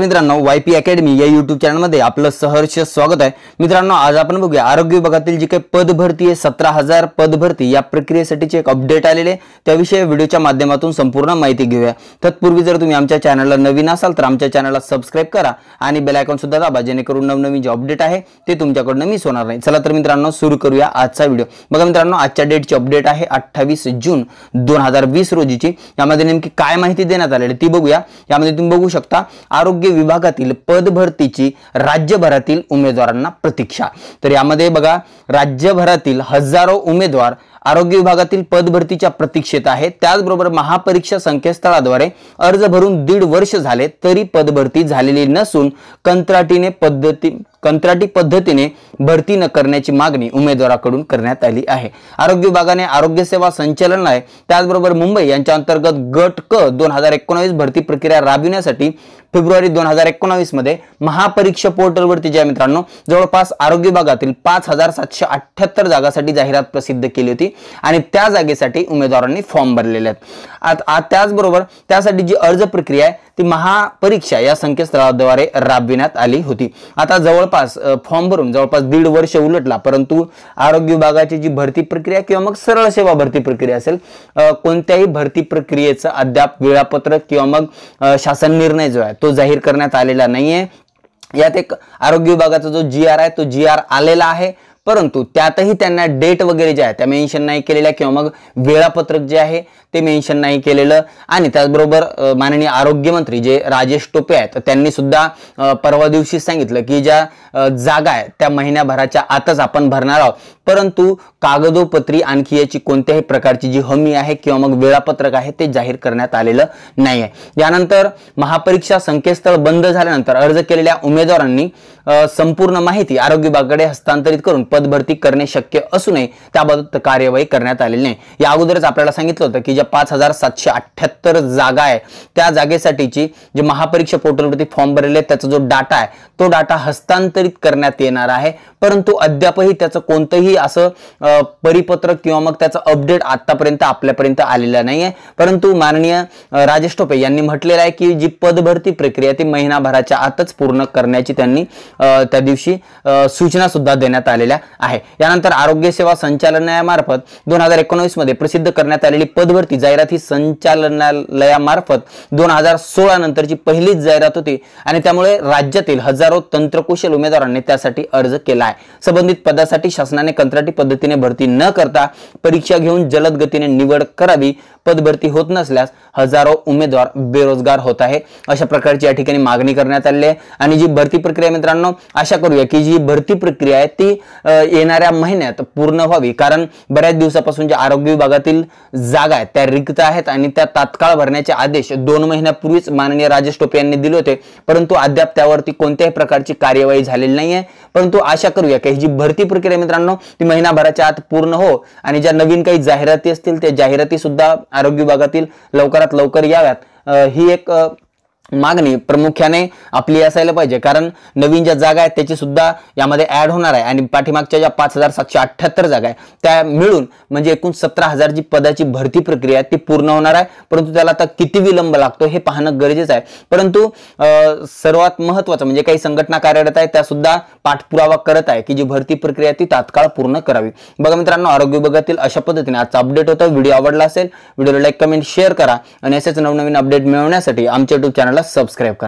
मित्रांनो Y P academy या YouTube चॅनलमध्ये आपलं सहर्ष स्वागत आहे मित्रांनो आज आपण बघूया आरोग्य विभागातील जी काही पदभरती आहे सतरा हजार पदभरती या प्रक्रियेसाठी एक अपडेट आलेले त्याविषयी व्हिडिओच्या माध्यमातून संपूर्ण माहिती घेऊया तत्पूर्वी जर तुम्ही आमच्या चॅनलला नवीन असाल तर आमच्या चॅनलला सबस्क्राईब करा आणि बेलायकॉन सुद्धा दाबा जेणेकरून नवनवीन जे अपडेट आहे ते तुमच्याकडनं मिस होणार नाही चला तर मित्रांनो सुरू करूया आजचा व्हिडिओ बघा मित्रांनो आजच्या डेटची अपडेट आहे अठ्ठावीस जून दोन हजार वीस रोजीची यामध्ये नेमकी काय माहिती देण्यात आलेली ती बघूया यामध्ये तुम्ही बघू शकता आरोग्य आरोग्य विभागातील पद राज्यभरातील उमेदवारांना प्रतीक्षा तर यामध्ये बघा राज्यभरातील हजारो उमेदवार आरोग्य विभागातील पदभरतीच्या प्रतीक्षेत आहे त्याचबरोबर महापरीक्षा संकेतस्थळाद्वारे अर्ज भरून दीड वर्ष झाले तरी पदभरती झालेली नसून कंत्राटीने पद्धती कंत्राटी पद्धतीने भरती न करण्याची मागणी उमेदवाराकडून करण्यात आली आहे आरोग्य विभागाने आरोग्य सेवा संचालनालय त्याचबरोबर मुंबई यांच्या अंतर्गत गट क दोन हजार एकोणावीस भरती प्रक्रिया राबविण्यासाठी फेब्रुवारी दोन हजार एकोणावीस मध्ये महापरीक्षा पोर्टलवरती ज्या मित्रांनो जवळपास आरोग्य विभागातील पाच हजार सातशे अठ्ठ्याहत्तर जागासाठी जाहिरात प्रसिद्ध केली होती आणि त्या जागेसाठी उमेदवारांनी फॉर्म भरलेले आहेत त्याचबरोबर त्यासाठी जी अर्ज प्रक्रिया आहे ती महापरीक्षा या संकेतस्थळाद्वारे राबविण्यात आली होती आता जवळ जवळपास फॉर्म भरून जवळपास दीड वर्ष उलटला परंतु आरोग्य विभागाची जी भरती प्रक्रिया किंवा मग सरळ सेवा भरती प्रक्रिया असेल कोणत्याही भरती प्रक्रियेचं अद्याप वेळापत्रक किंवा मग शासन निर्णय जो आहे तो जाहीर करण्यात आलेला नाहीये यात एक आरोग्य विभागाचा जो जी आर आहे तो जी आर आलेला आहे परंतु त्यातही त्यांना डेट वगैरे ज्या आहे त्या मेन्शन नाही केलेल्या किंवा मग वेळापत्रक जे आहे ते मेन्शन नाही केलेलं आणि त्याचबरोबर माननीय आरोग्यमंत्री जे राजेश टोपे आहेत त्यांनी सुद्धा परवा दिवशी सांगितलं की ज्या जागा आहेत त्या महिन्याभराच्या आतच आपण भरणार आहोत परंतु कागदोपत्री आणखी याची कोणत्याही प्रकारची जी हमी आहे किंवा मग वेळापत्रक आहे ते जाहीर करण्यात आलेलं नाही आहे यानंतर महापरीक्षा संकेतस्थळ बंद झाल्यानंतर अर्ज केलेल्या उमेदवारांनी संपूर्ण माहिती आरोग्य विभागाकडे हस्तांतरित करून पदभरती करणे शक्य असू नये त्याबाबत कार्यवाही करण्यात आलेली नाही या अगोदरच आपल्याला सांगितलं होतं की ज्या पाच हजार सातशे अठ्ठ्याहत्तर जागा आहे त्या जागेसाठीची जे महापरीक्षा पोर्टलवरती फॉर्म भरलेले त्याचा जो डाटा आहे तो डाटा हस्तांतरित करण्यात येणार आहे परंतु अद्यापही त्याचं कोणतंही असं परिपत्रक किंवा मग त्याचं अपडेट आतापर्यंत आपल्यापर्यंत आलेलं नाही आहे परंतु माननीय राजेश टोपे यांनी म्हटलेलं आहे की जी पदभरती प्रक्रिया ती महिनाभराच्या आतच पूर्ण करण्याची त्यांनी त्या दिवशी सूचना सुद्धा देण्यात आलेल्या आहे यानंतर आरोग्य सेवा संचालनालयामार्फत दोन हजार मध्ये प्रसिद्ध करण्यात आलेली पदभरती जाहिरात ही संचालनालयामार्फत दोन हजार सोळा नंतरची पहिलीच जाहिरात होती आणि त्यामुळे राज्यातील हजारो तंत्रकुशल उमेदवारांनी त्यासाठी अर्ज केला आहे संबंधित पदासाठी शासनाने कंत्राटी पद्धतीने भरती न करता परीक्षा घेऊन जलद गतीने निवड करावी पदभरती होत नसल्यास हजारो उमेदवार बेरोजगार होत आहे अशा प्रकारची या ठिकाणी मागणी करण्यात आली आहे आणि जी भरती प्रक्रिया मित्रांनो आशा करूया की जी भरती प्रक्रिया आहे ती येणाऱ्या महिन्यात पूर्ण व्हावी कारण बऱ्याच दिवसापासून ज्या आरोग्य विभागातील जागा आहेत त्या रिक्त आहेत आणि त्या तात्काळ भरण्याचे आदेश दोन महिन्यापूर्वीच माननीय राजेश टोपे यांनी दिले होते परंतु अद्याप त्यावरती कोणत्याही प्रकारची कार्यवाही झालेली नाहीये परंतु आशा करूया की जी भरती प्रक्रिया मित्रांनो ती महिनाभराच्या आत पूर्ण हो आणि ज्या नवीन काही जाहिराती असतील त्या जाहिराती सुद्धा आरोग्य विभागातील लवकरात लवकर याव्यात ही एक मागणी प्रामुख्याने आपली असायला पाहिजे कारण नवीन ज्या जागा आहेत त्याची सुद्धा यामध्ये ऍड होणार आहे आणि पाठीमागच्या ज्या पाच हजार सातशे अठ्ठ्याहत्तर जागा आहे त्या मिळून म्हणजे एकूण सतरा हजार जी पदाची भरती प्रक्रिया आहे ती पूर्ण होणार आहे परंतु त्याला आता किती विलंब लागतो हे पाहणं गरजेचं आहे परंतु सर्वात महत्वाचं म्हणजे काही संघटना कार्यरत आहेत त्यासुद्धा पाठपुरावा करत आहे की जी भरती प्रक्रिया ती तात्काळ पूर्ण करावी बघा मित्रांनो आरोग्य विभागातील अशा पद्धतीने आजचा अपडेट होता व्हिडिओ आवडला असेल व्हिडिओला लाईक कमेंट शेअर करा आणि असेच नवनवीन अपडेट मिळवण्यासाठी आमच्या युट्यूब चॅनल चॅनलला सबस्क्राईब करा